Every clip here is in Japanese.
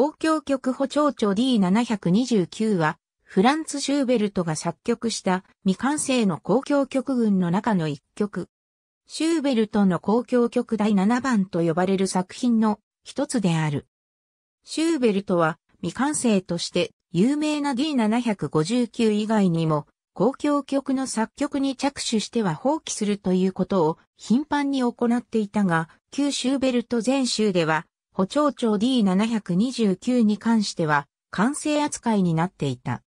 交響曲補聴調 D729 は、フランツ・シューベルトが作曲した未完成の交響曲群の中の一曲。シューベルトの交響曲第7番と呼ばれる作品の一つである。シューベルトは未完成として有名な D759 以外にも交響曲の作曲に着手しては放棄するということを頻繁に行っていたが、旧シューベルト全集では補聴庁 D729 に関しては、完成扱いになっていた。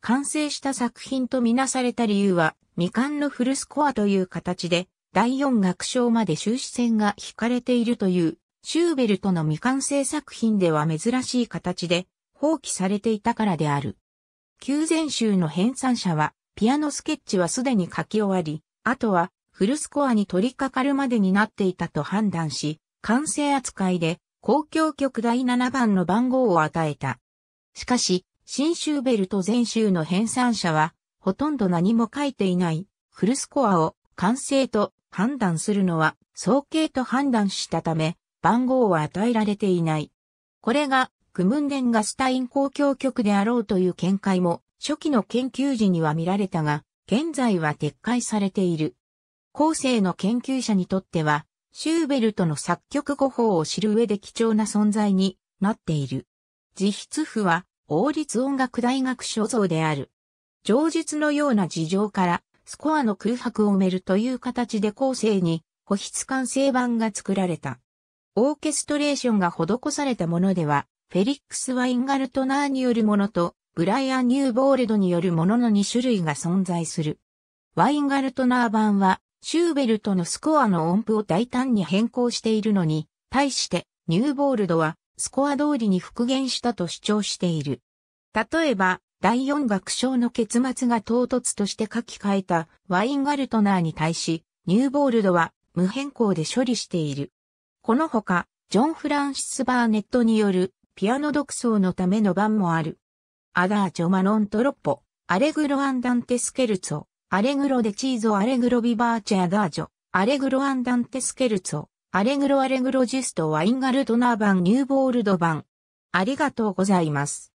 完成した作品とみなされた理由は、未完のフルスコアという形で、第4楽章まで終始線が引かれているという、シューベルトの未完成作品では珍しい形で、放棄されていたからである。旧前集の編纂者は、ピアノスケッチはすでに書き終わり、あとは、フルスコアに取り掛かるまでになっていたと判断し、完成扱いで、公共局第7番の番号を与えた。しかし、新州ベルト全州の編纂者は、ほとんど何も書いていない、フルスコアを完成と判断するのは、総計と判断したため、番号は与えられていない。これが、クムンデンガスタイン公共局であろうという見解も、初期の研究時には見られたが、現在は撤回されている。後世の研究者にとっては、シューベルトの作曲語法を知る上で貴重な存在になっている。自筆譜は王立音楽大学所蔵である。上述のような事情からスコアの空白を埋めるという形で後世に保筆完成版が作られた。オーケストレーションが施されたものでは、フェリックス・ワインガルトナーによるものと、ブライアン・ニューボールドによるものの2種類が存在する。ワインガルトナー版は、シューベルトのスコアの音符を大胆に変更しているのに、対してニューボールドはスコア通りに復元したと主張している。例えば、第四楽章の結末が唐突として書き換えたワインガルトナーに対し、ニューボールドは無変更で処理している。このほか、ジョン・フランシス・バーネットによるピアノ独奏のための版もある。アダージョ・マノン・トロッポ、アレグロ・アンダンテ・スケルツォ、アレグロでチーゾアレグロビバーチェアダージョ、アレグロアンダンテスケルツォ、アレグロアレグロジュストワインガルトナー版ニューボールド版。ありがとうございます。